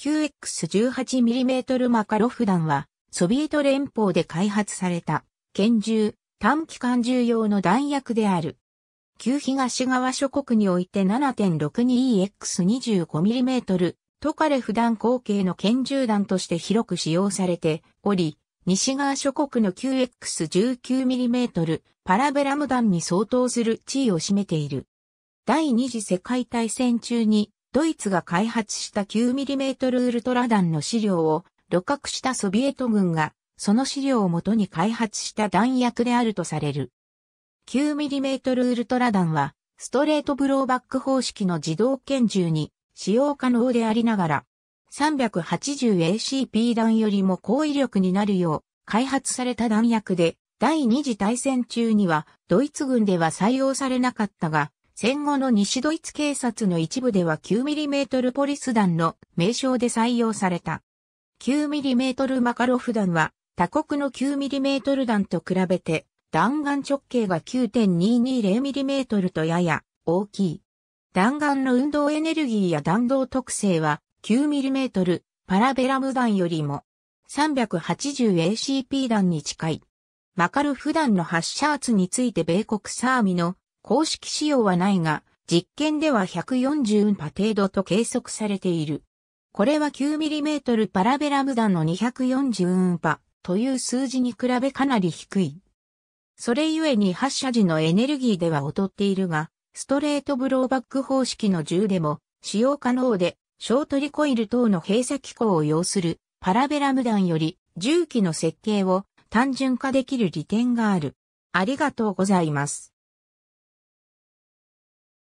9X18mm マカロフ弾は、ソビエト連邦で開発された、拳銃、短期間銃用の弾薬である。旧東側諸国において 7.62EX25mm トカレフ弾口径の拳銃弾として広く使用されており、西側諸国の 9X19mm パラベラム弾に相当する地位を占めている。第二次世界大戦中にドイツが開発した 9mm ウルトラ弾の資料を露獲したソビエト軍が、その資料をもとに開発した弾薬であるとされる。9mm ウルトラ弾は、ストレートブローバック方式の自動拳銃に使用可能でありながら、380ACP 弾よりも高威力になるよう開発された弾薬で、第二次大戦中にはドイツ軍では採用されなかったが、戦後の西ドイツ警察の一部では 9mm ポリス弾の名称で採用された。9mm マカロフ弾は他国の 9mm 弾と比べて弾丸直径が 9.220mm とやや大きい。弾丸の運動エネルギーや弾道特性は 9mm パラベラム弾よりも 380ACP 弾に近い。マカロフ弾の発射圧について米国サーミの公式仕様はないが、実験では140パ程度と計測されている。これは 9mm パラベラム弾の240運パという数字に比べかなり低い。それゆえに発射時のエネルギーでは劣っているが、ストレートブローバック方式の銃でも使用可能で、ショートリコイル等の閉鎖機構を要するパラベラム弾より銃器の設計を単純化できる利点がある。ありがとうございます。